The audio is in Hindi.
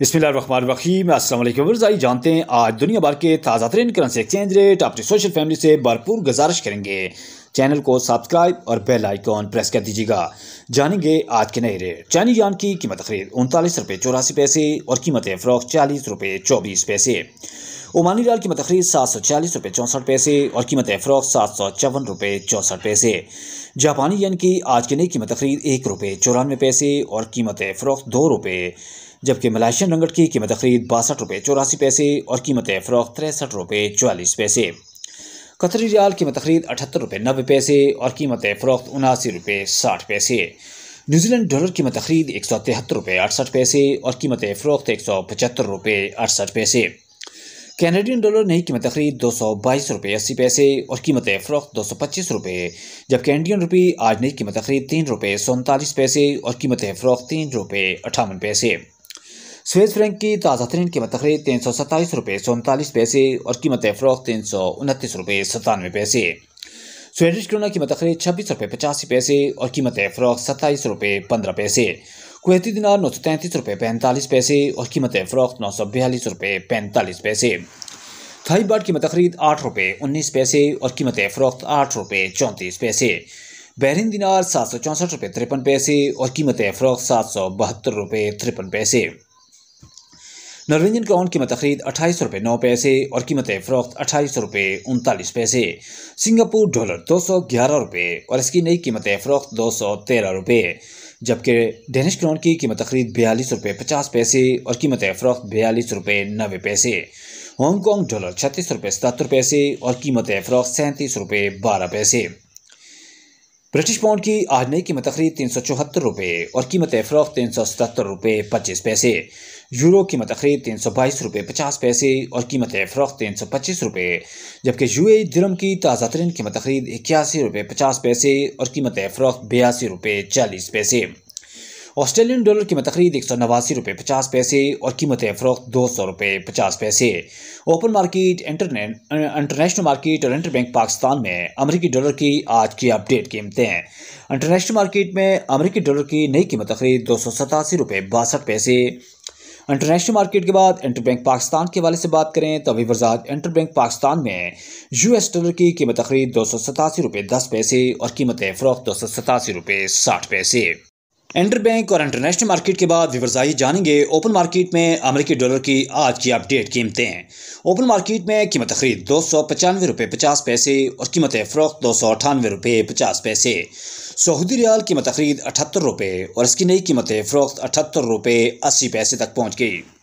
बसमीम असल जारी जानते हैं आज दुनिया भर के ताज़ा तरीन करेंसी एक्सचेंज रेट अपनी सोशल फैमिली से भरपूर गुजारिश करेंगे चैनल को सब्सक्राइब और बेल आइकॉन प्रेस कर दीजिएगा जानेंगे आज के नए रेट चाइनी यान की कीमत खरीद उनतालीस रुपये चौरासी पैसे और कीमत फ्रॉक चालीस रुपये चौबीस पैसे ओमानी लाल कीमत खरीद सात सौ चालीस रुपये चौंसठ पैसे और कीमत फ्रॉक सात सौ चौवन रुपये चौंसठ पैसे जापानी यन की आज की नई कीमत खरीद एक रुपये चौरानवे पैसे और कीमत फरोख दो रुपये जबकि मलाशियन रंगट की कीमत खरीद बासठ रुपये चौरासी पैसे और कीमत फरोख तिरसठ रुपये चालीस पैसे कतरी रियाल कीमत खरीद अठहत्तर रुपये नब्बे पैसे और कीमत फ़रोख्त उनासी रुपये साठ पैसे न्यूजीलैंड डॉलर कीमत खरीद एक सौ तिहत्तर रुपये अड़सठ पैसे और कीमत फ़रोख्त एक सौ पचहत्तर रुपये अड़सठ पैसे कैनेडियन डॉलर नई कीमत खरीद दो सौ बाईस रुपये अस्सी पैसे और कीमत फ़रोख्त दो सौ पच्चीस रुपये जबकि इंडियन रुपये आज नई कीमत खरीद तीन रुपये सौतालीस पैसे और कीमत फ़रोख्त तीन रुपये अठावन पैसे स्वेज फ्रैंक की ताज़ा तरीन कीमत तकरीब तीन सौ सत्ताईस रुपये सौ पैसे और कीमत फ़रोख तीन सौ उनतीस रुपये सतानवे पैसे स्वेडिश क्रोना कीमत तकरीब छब्बीस रुपये पचासी पैसे और कीमत फ़रोख सत्ताईस रुपये पंद्रह पैसे कुवैती दिनार नौ सौ तैंतीस रुपये पैंतालीस पैसे और कीमत फ़रोख नौ सौ बयालीस रुपये पैंतालीस पैसे थाई बाट कीमत तकरीद आठ रुपये उन्नीस पैसे और कीमत फ़रोख्त आठ रुपये चौंतीस पैसे बहरीन दिनार सात सौ चौंसठ रुपये तिरपन पैसे और कीमत फ़रोख सात सौ बहत्तर रुपये तिरपन पैसे नॉर्वेजियन के ऑन कीमत खरीद अट्ठाईस रुपये नौ पैसे और कीमत फरोख्त अट्ठाईस रुपये उनतालीस पैसे सिंगापुर डॉलर दो सौ ग्यारह रुपये और इसकी नई कीमत फरोख्त दो सौ तेरह रुपये जबकि डेनिश क्रॉन की कीमत खरीद बयालीस रुपये पचास पैसे और कीमत फरोख्त बयालीस रुपये नबे पैसे हांगकॉन्ग डॉलर छत्तीस रुपये सतहत्तर पैसे और कीमत फरोख्त सैंतीस रुपये बारह पैसे ब्रिटिश पाउंड की आज नई कीमत तकरीब तीन सौ चौहत्तर रुपये और कीमत फरोख़ तीन सौ सतहत्तर रुपये पच्चीस पैसे यूरो मत तकरीब तीन सौ बाईस रुपये पचास पैसे और कीमत फरोख्त तीन सौ पच्चीस रुपये जबकि यू ए दिरम की ताज़ा तरीन कीमत तकरीब इक्यासी रुपये पचास पैसे और कीमत फरोख बयासी रुपये चालीस पैसे ऑस्ट्रेलियन डॉलर कीमत तकरीद एक सौ नवासी रुपये पचास पैसे और कीमत फ़रोख्त दो सौ रुपये पचास पैसे ओपन मार्केट इंटरनेशनल मार्केट और इंटरबैंक पाकिस्तान में अमरीकी डॉलर की आज की अपडेट कीमतें इंटरनेशनल मार्केट में अमरीकी डॉलर की नई कीमत तकरीद दो सौ सतासी रुपये बासठ पैसे इंटरनेशनल मार्केट के बाद इंटरबैंक पाकिस्तान के हवाले से बात करें तो अभी वजात इंटरबैंक पाकिस्तान में यूएस डॉलर की कीमत तकरीद दो सौ सतासी रुपये दस पैसे और कीमत फ़रोख्त दो सौ सतासी रुपये साठ पैसे बैंक और इंटरनेशनल मार्केट के बाद विवरजाई जानेंगे ओपन मार्केट में अमेरिकी डॉलर की आज की अपडेट कीमतें ओपन मार्केट में कीमत खरीद दो सौ पचानवे रुपये पचास पैसे और कीमत फ़रोख्त दो सौ अठानवे रुपये पचास पैसे सऊदी रियाल कीमत खरीद अठहत्तर रुपये और इसकी नई कीमत फ़रोख्त अठहत्तर रुपये अस्सी पैसे तक पहुँच गई